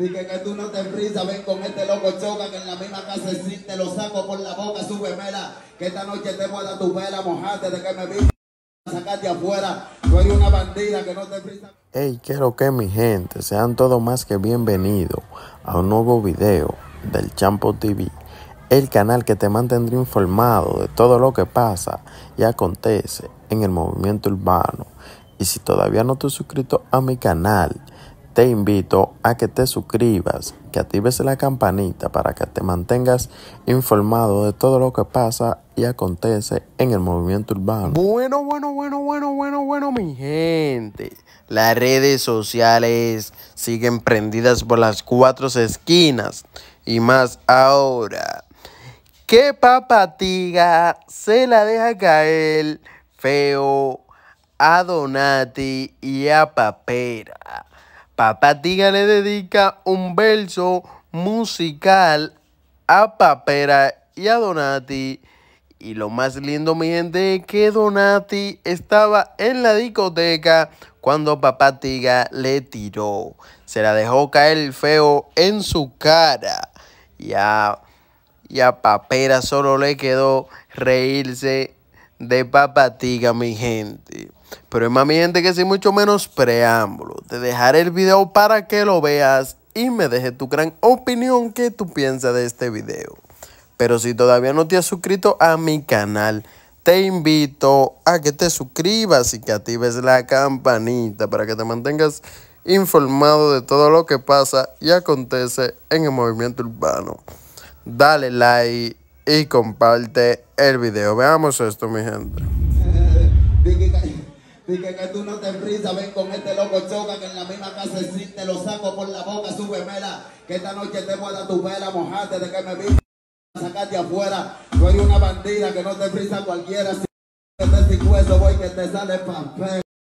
Dije que tú no te prisa, ven con este loco, choca... Que en la misma casa sin te lo saco por la boca, sube mela, que esta noche te voy a tu vela, mojate de que me vi sacarte afuera, tú eres una bandida que no te prisa. Hey, quiero que mi gente sean todos más que bienvenidos a un nuevo video del Champo TV el canal que te mantendrá informado de todo lo que pasa y acontece en el movimiento urbano. Y si todavía no te has suscrito a mi canal, te invito a que te suscribas, que actives la campanita para que te mantengas informado de todo lo que pasa y acontece en el movimiento urbano. Bueno, bueno, bueno, bueno, bueno, bueno, mi gente. Las redes sociales siguen prendidas por las cuatro esquinas y más ahora. Que papatiga se la deja caer feo a Donati y a Papera. Papatiga le dedica un verso musical a Papera y a Donati. Y lo más lindo, mi gente, es que Donati estaba en la discoteca cuando Papatiga le tiró. Se la dejó caer feo en su cara. Y a, Papera solo le quedó reírse de Papatiga, mi gente. Pero es más mi gente que sin mucho menos preámbulo, te dejaré el video para que lo veas y me dejes tu gran opinión que tú piensas de este video. Pero si todavía no te has suscrito a mi canal, te invito a que te suscribas y que actives la campanita para que te mantengas informado de todo lo que pasa y acontece en el movimiento urbano. Dale like y comparte el video. Veamos esto, mi gente. Dije que tú no te prisa, ven con este loco choca, que en la misma casa existe, lo saco por la boca, súbemela, que esta noche te voy a dar tu vela, mojate de que me vi sacarte afuera. soy una bandida que no te prisa cualquiera, si te sin hueso voy que te sale papel.